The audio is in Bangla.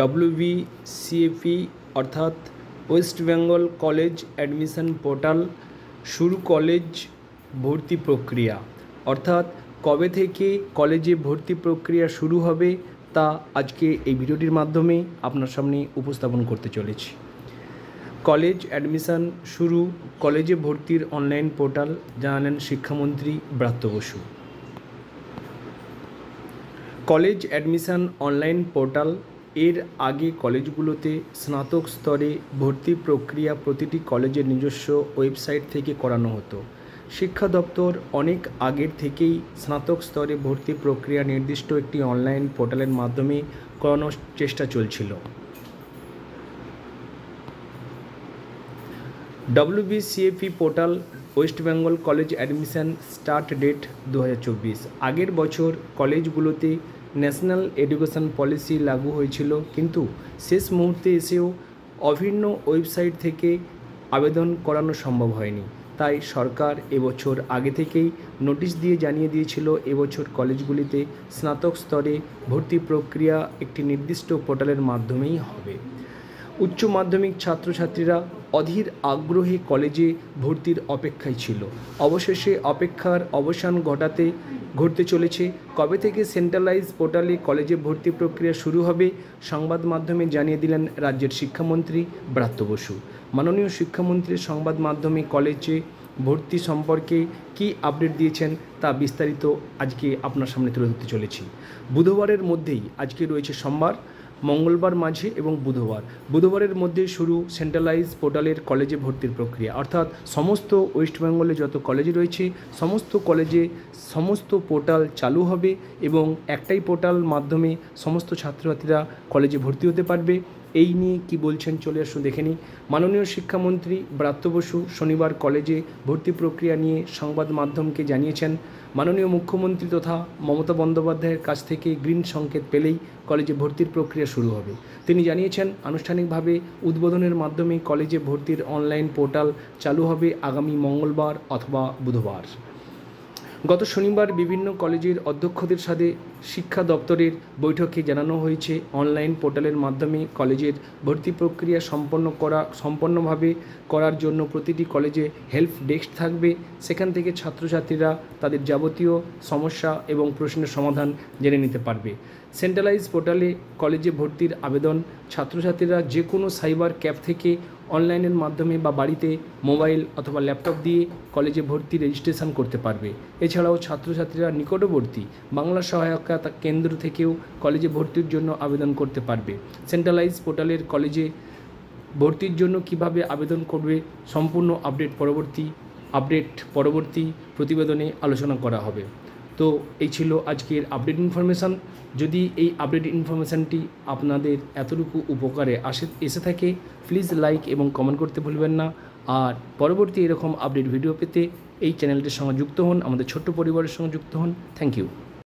ডব্লিউবিসিএপি e, অর্থাৎ West Bengal college admission portal শুরু কলেজ ভর্তি প্রক্রিয়া অর্থাৎ কবে থেকে কলেজে ভর্তি প্রক্রিয়া শুরু হবে তা আজকে এই ভিডিওটির মাধ্যমে আপনার সামনে উপস্থাপন করতে চলেছি কলেজ অ্যাডমিশান শুরু কলেজে ভর্তির অনলাইন পোর্টাল জানালেন শিক্ষামন্ত্রী Bratya Basu college admission online portal এর আগে কলেজগুলোতে স্নাতক স্তরে ভর্তি প্রক্রিয়া প্রতিটি কলেজের নিজস্ব ওয়েবসাইট থেকে করানো হতো শিক্ষা দপ্তর অনেক আগের থেকেই স্নাতক স্তরে ভর্তি প্রক্রিয়া নির্দিষ্ট একটি অনলাইন পোর্টালের মাধ্যমে করানোর চেষ্টা চলছিল WBCAP portal West Bengal college admission start date দু আগের বছর কলেজগুলোতে ন্যাশনাল এডুকেশন পলিসি লাগু হয়েছিল কিন্তু শেষ মুহূর্তে এসেও অভিন্ন ওয়েবসাইট থেকে আবেদন করানো সম্ভব হয়নি তাই সরকার এবছর আগে থেকেই নোটিশ দিয়ে জানিয়ে দিয়েছিল এবছর কলেজগুলিতে স্নাতক স্তরে ভর্তি প্রক্রিয়া একটি নির্দিষ্ট পোর্টালের মাধ্যমেই হবে উচ্চ মাধ্যমিক ছাত্রছাত্রীরা অধীর আগ্রহে কলেজে ভর্তির অপেক্ষায় ছিল অবশেষে অপেক্ষার অবসান ঘটাতে ঘটতে চলেছে কবে থেকে সেন্ট্রালাইজ পোর্টালে কলেজে ভর্তি প্রক্রিয়া শুরু হবে সংবাদ মাধ্যমে জানিয়ে দিলেন রাজ্যের শিক্ষামন্ত্রী ব্রাত্য বসু মাননীয় শিক্ষামন্ত্রীর সংবাদ মাধ্যমে কলেজে ভর্তি সম্পর্কে কি আপডেট দিয়েছেন তা বিস্তারিত আজকে আপনার সামনে তুলে ধরতে চলেছি বুধবারের মধ্যেই আজকে রয়েছে সোমবার মঙ্গলবার মাঝে এবং বুধবার বুধবারের মধ্যে শুরু সেন্ট্রালাইজ পোর্টালের কলেজে ভর্তির প্রক্রিয়া অর্থাৎ সমস্ত ওয়েস্টবেঙ্গলে যত কলেজ রয়েছে সমস্ত কলেজে সমস্ত পোর্টাল চালু হবে এবং একটাই পোর্টাল মাধ্যমে সমস্ত ছাত্রছাত্রীরা কলেজে ভর্তি হতে পারবে এই নিয়ে কি বলছেন চলে আসুন দেখে নিই মাননীয় শিক্ষামন্ত্রী ব্রাত্য বসু শনিবার কলেজে ভর্তি প্রক্রিয়া নিয়ে সংবাদ মাধ্যমকে জানিয়েছেন মাননীয় মুখ্যমন্ত্রী তথা মমতা বন্দ্যোপাধ্যায়ের কাছ থেকে গ্রিন সংকেত পেলেই কলেজে ভর্তির প্রক্রিয়া শুরু হবে তিনি জানিয়েছেন আনুষ্ঠানিকভাবে উদ্বোধনের মাধ্যমে কলেজে ভর্তির অনলাইন পোর্টাল চালু হবে আগামী মঙ্গলবার অথবা বুধবার গত শনিবার বিভিন্ন কলেজের অধ্যক্ষদের সাথে শিক্ষা দপ্তরের বৈঠকে জানানো হয়েছে অনলাইন পোর্টালের মাধ্যমে কলেজের ভর্তি প্রক্রিয়া সম্পন্ন করা সম্পন্নভাবে করার জন্য প্রতিটি কলেজে হেল্প ডেস্ক থাকবে সেখান থেকে ছাত্রছাত্রীরা তাদের যাবতীয় সমস্যা এবং প্রশ্নের সমাধান জেনে নিতে পারবে সেন্ট্রালাইজ পোর্টালে কলেজে ভর্তির আবেদন ছাত্রছাত্রীরা যে কোনো সাইবার ক্যাব থেকে অনলাইনের মাধ্যমে বা বাড়িতে মোবাইল অথবা ল্যাপটপ দিয়ে কলেজে ভর্তি রেজিস্ট্রেশন করতে পারবে এছাড়াও ছাত্রছাত্রীরা নিকটবর্তী বাংলা সহায়তা কেন্দ্র থেকেও কলেজে ভর্তির জন্য আবেদন করতে পারবে সেন্ট্রালাইজ পোর্টালের কলেজে ভর্তির জন্য কিভাবে আবেদন করবে সম্পূর্ণ আপডেট পরবর্তী আপডেট পরবর্তী প্রতিবেদনে আলোচনা করা হবে তো এই ছিল আজকের আপডেট ইনফরমেশান যদি এই আপডেট ইনফরমেশানটি আপনাদের এতটুকু উপকারে আসে এসে থাকে প্লিজ লাইক এবং কমেন্ট করতে ভুলবেন না আর পরবর্তী এরকম আপডেট ভিডিও পেতে এই চ্যানেলটির সঙ্গে যুক্ত হন আমাদের ছোট্ট পরিবারের সঙ্গে যুক্ত হন থ্যাংক ইউ